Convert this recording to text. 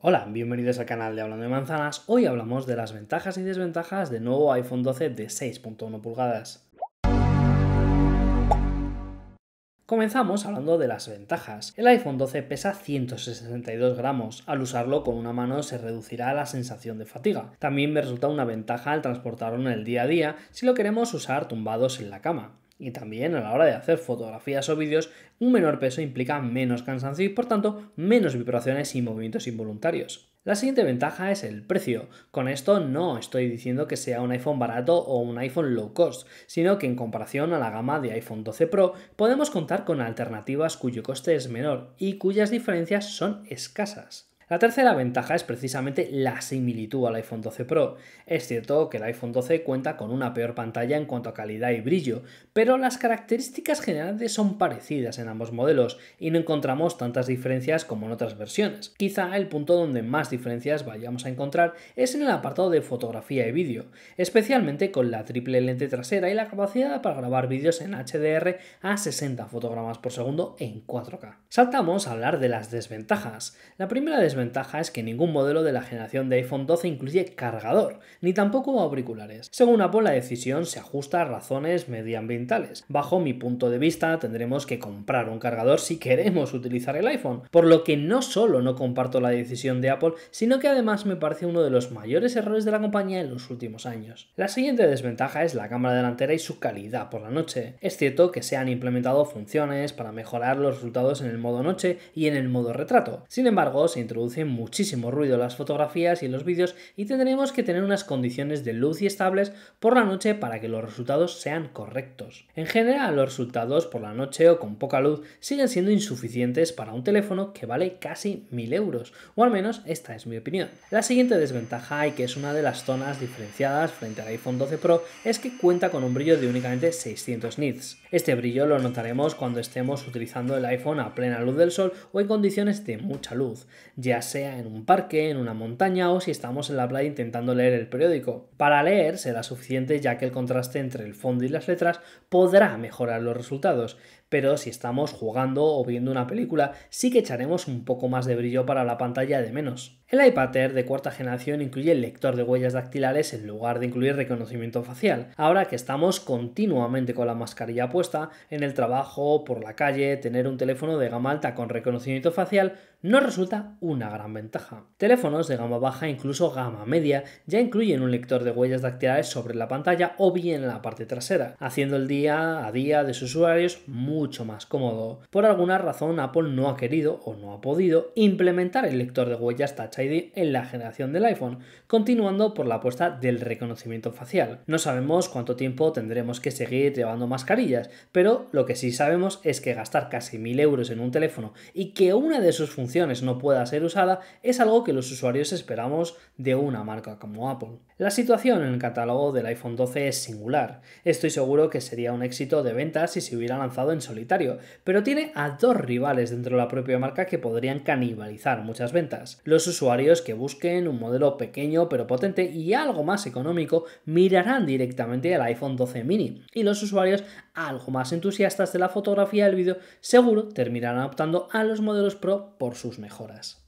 Hola, bienvenidos al canal de Hablando de Manzanas. Hoy hablamos de las ventajas y desventajas del nuevo iPhone 12 de 6.1 pulgadas. Comenzamos hablando de las ventajas. El iPhone 12 pesa 162 gramos. Al usarlo con una mano se reducirá la sensación de fatiga. También me resulta una ventaja al transportarlo en el día a día si lo queremos usar tumbados en la cama y también a la hora de hacer fotografías o vídeos, un menor peso implica menos cansancio y por tanto menos vibraciones y movimientos involuntarios. La siguiente ventaja es el precio. Con esto no estoy diciendo que sea un iPhone barato o un iPhone low cost, sino que en comparación a la gama de iPhone 12 Pro podemos contar con alternativas cuyo coste es menor y cuyas diferencias son escasas. La tercera ventaja es precisamente la similitud al iPhone 12 Pro. Es cierto que el iPhone 12 cuenta con una peor pantalla en cuanto a calidad y brillo, pero las características generales son parecidas en ambos modelos y no encontramos tantas diferencias como en otras versiones. Quizá el punto donde más diferencias vayamos a encontrar es en el apartado de fotografía y vídeo, especialmente con la triple lente trasera y la capacidad para grabar vídeos en HDR a 60 fotogramas por segundo en 4K. Saltamos a hablar de las desventajas. La primera desventaja desventaja es que ningún modelo de la generación de iPhone 12 incluye cargador, ni tampoco auriculares. Según Apple, la decisión se ajusta a razones medioambientales. Bajo mi punto de vista, tendremos que comprar un cargador si queremos utilizar el iPhone, por lo que no solo no comparto la decisión de Apple, sino que además me parece uno de los mayores errores de la compañía en los últimos años. La siguiente desventaja es la cámara delantera y su calidad por la noche. Es cierto que se han implementado funciones para mejorar los resultados en el modo noche y en el modo retrato. Sin embargo, se introduce produce muchísimo ruido en las fotografías y en los vídeos y tendremos que tener unas condiciones de luz y estables por la noche para que los resultados sean correctos. En general, los resultados por la noche o con poca luz siguen siendo insuficientes para un teléfono que vale casi 1000 euros, o al menos esta es mi opinión. La siguiente desventaja, y que es una de las zonas diferenciadas frente al iPhone 12 Pro, es que cuenta con un brillo de únicamente 600 nits. Este brillo lo notaremos cuando estemos utilizando el iPhone a plena luz del sol o en condiciones de mucha luz, sea en un parque, en una montaña o si estamos en la playa intentando leer el periódico. Para leer será suficiente ya que el contraste entre el fondo y las letras podrá mejorar los resultados pero si estamos jugando o viendo una película, sí que echaremos un poco más de brillo para la pantalla de menos. El iPad Air de cuarta generación incluye el lector de huellas dactilares en lugar de incluir reconocimiento facial, ahora que estamos continuamente con la mascarilla puesta, en el trabajo, por la calle, tener un teléfono de gama alta con reconocimiento facial no resulta una gran ventaja. Teléfonos de gama baja, incluso gama media, ya incluyen un lector de huellas dactilares sobre la pantalla o bien en la parte trasera, haciendo el día a día de sus usuarios muy mucho más cómodo. Por alguna razón Apple no ha querido o no ha podido implementar el lector de huellas Touch ID en la generación del iPhone, continuando por la apuesta del reconocimiento facial. No sabemos cuánto tiempo tendremos que seguir llevando mascarillas, pero lo que sí sabemos es que gastar casi 1000 euros en un teléfono y que una de sus funciones no pueda ser usada es algo que los usuarios esperamos de una marca como Apple. La situación en el catálogo del iPhone 12 es singular. Estoy seguro que sería un éxito de ventas si se hubiera lanzado en solitario, pero tiene a dos rivales dentro de la propia marca que podrían canibalizar muchas ventas. Los usuarios que busquen un modelo pequeño pero potente y algo más económico mirarán directamente al iPhone 12 mini y los usuarios algo más entusiastas de la fotografía y el vídeo seguro terminarán optando a los modelos Pro por sus mejoras.